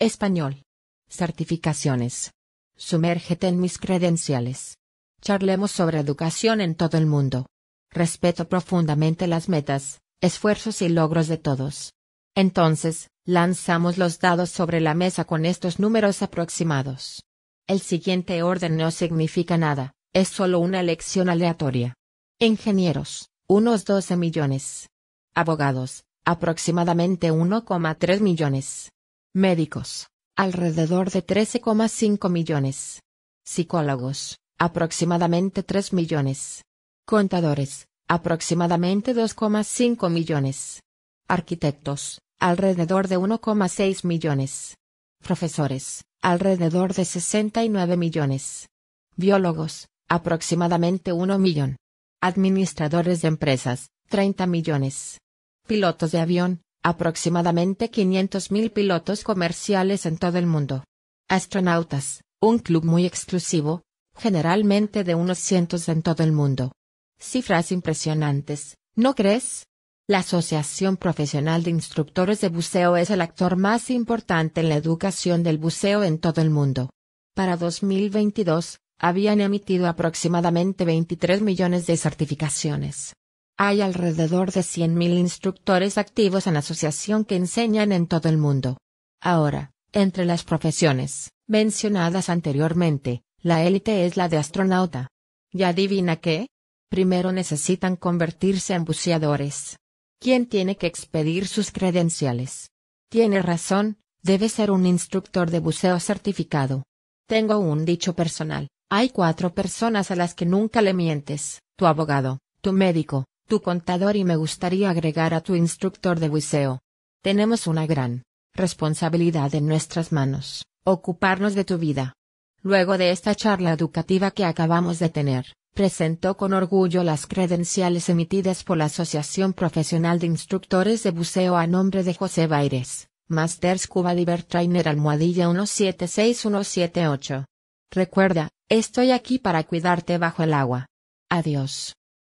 Español. Certificaciones. Sumérgete en mis credenciales. Charlemos sobre educación en todo el mundo. Respeto profundamente las metas, esfuerzos y logros de todos. Entonces, lanzamos los dados sobre la mesa con estos números aproximados. El siguiente orden no significa nada, es solo una elección aleatoria. Ingenieros, unos 12 millones. Abogados, aproximadamente 1,3 millones Médicos, alrededor de 13,5 millones. Psicólogos, aproximadamente 3 millones. Contadores, aproximadamente 2,5 millones. Arquitectos, alrededor de 1,6 millones. Profesores, alrededor de 69 millones. Biólogos, aproximadamente 1 millón. Administradores de empresas, 30 millones. Pilotos de avión, aproximadamente 500.000 pilotos comerciales en todo el mundo. Astronautas, un club muy exclusivo, generalmente de unos cientos en todo el mundo. Cifras impresionantes, ¿no crees? La Asociación Profesional de Instructores de Buceo es el actor más importante en la educación del buceo en todo el mundo. Para 2022, habían emitido aproximadamente 23 millones de certificaciones. Hay alrededor de 100.000 instructores activos en asociación que enseñan en todo el mundo. Ahora, entre las profesiones mencionadas anteriormente, la élite es la de astronauta. ¿Y adivina qué? Primero necesitan convertirse en buceadores. ¿Quién tiene que expedir sus credenciales? Tiene razón, debe ser un instructor de buceo certificado. Tengo un dicho personal. Hay cuatro personas a las que nunca le mientes, tu abogado, tu médico, tu contador y me gustaría agregar a tu instructor de buceo. Tenemos una gran responsabilidad en nuestras manos, ocuparnos de tu vida. Luego de esta charla educativa que acabamos de tener, presentó con orgullo las credenciales emitidas por la Asociación Profesional de Instructores de Buceo a nombre de José Baires, Masters Cuba Diver Trainer Almohadilla 176178. Recuerda, estoy aquí para cuidarte bajo el agua. Adiós.